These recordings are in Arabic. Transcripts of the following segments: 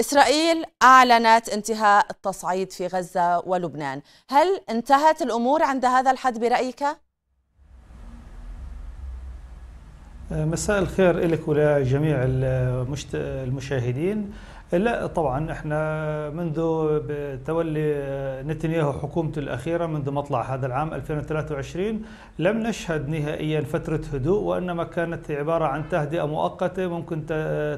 إسرائيل أعلنت انتهاء التصعيد في غزة ولبنان هل انتهت الأمور عند هذا الحد برأيك؟ مساء الخير لك ولجميع المشاهدين لا طبعا احنا منذ تولي نتنياهو حكومته الاخيره منذ مطلع هذا العام 2023 لم نشهد نهائيا فتره هدوء وانما كانت عباره عن تهدئه مؤقته ممكن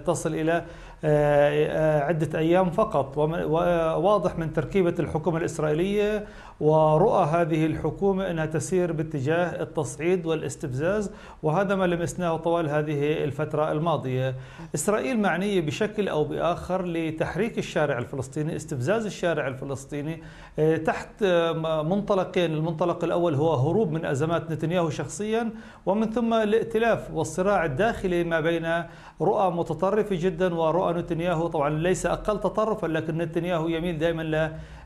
تصل الى آه، آه، عدة أيام فقط وواضح من تركيبة الحكومة الإسرائيلية ورؤى هذه الحكومة أنها تسير باتجاه التصعيد والاستفزاز وهذا ما لمسناه طوال هذه الفترة الماضية إسرائيل معنية بشكل أو بآخر اخر لتحريك الشارع الفلسطيني استفزاز الشارع الفلسطيني آه، تحت آه، منطلقين المنطلق الاول هو هروب من ازمات نتنياهو شخصيا ومن ثم الائتلاف والصراع الداخلي ما بين رؤى متطرفه جدا ورؤى نتنياهو طبعا ليس اقل تطرفا لكن نتنياهو يميل دائما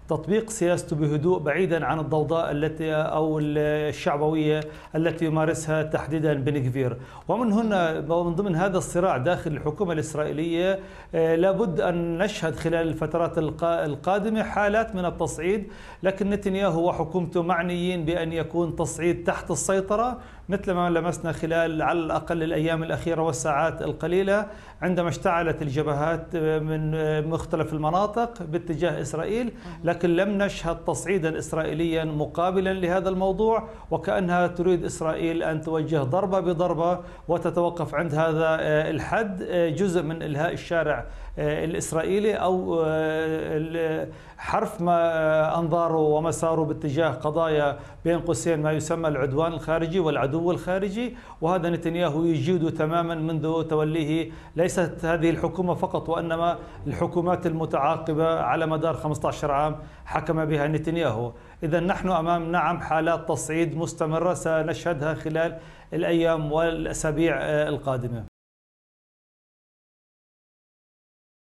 تطبيق سياسته بهدوء بعيدا عن الضوضاء التي او الشعبويه التي يمارسها تحديدا بن كفير ومن هنا ومن ضمن هذا الصراع داخل الحكومه الاسرائيليه آه، لابد ان نشهد خلال الفترات القادمه حالات من التصعيد لكن نتنياهو وحكومته معنيين بان يكون تصعيد تحت السيطره مثل ما لمسنا خلال على الاقل الايام الاخيره والساعات القليله عندما اشتعلت الجبهات آه، من آه، مختلف المناطق باتجاه اسرائيل لكن لكن لم نشهد تصعيدا إسرائيليا مقابلا لهذا الموضوع وكأنها تريد إسرائيل أن توجه ضربة بضربة وتتوقف عند هذا آه، الحد آه، جزء من إلهاء الشارع آه، الإسرائيلي أو حرف ما أنظاره ومساره باتجاه قضايا بين قوسين ما يسمى العدوان الخارجي والعدو الخارجي وهذا نتنياهو يجيده تماما منذ توليه ليست هذه الحكومة فقط وإنما الحكومات المتعاقبة على مدار 15 عام حكم بها نتنياهو إذا نحن أمام نعم حالات تصعيد مستمرة سنشهدها خلال الأيام والأسابيع القادمة